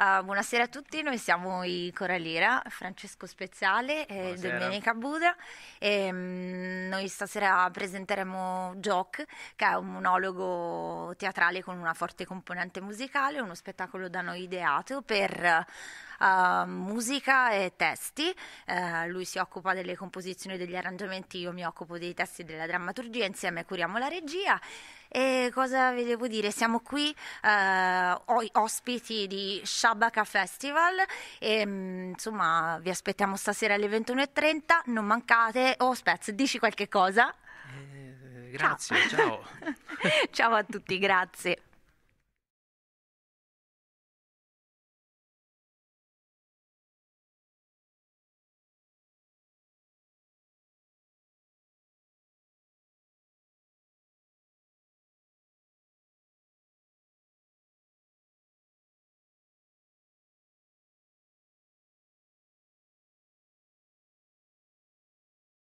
Uh, buonasera a tutti, noi siamo i Coralira, Francesco Speziale e Domenica Buda. E, um, noi stasera presenteremo Jock, che è un monologo teatrale con una forte componente musicale, uno spettacolo da noi ideato per. Uh, musica e testi, uh, lui si occupa delle composizioni e degli arrangiamenti, io mi occupo dei testi e della drammaturgia, insieme curiamo la regia e cosa vi devo dire? Siamo qui eh, ospiti di Shabaka Festival e ehm, insomma vi aspettiamo stasera alle 21.30, non mancate. Oh Spez, dici qualche cosa? Eh, grazie, ciao. ciao. ciao a tutti, grazie.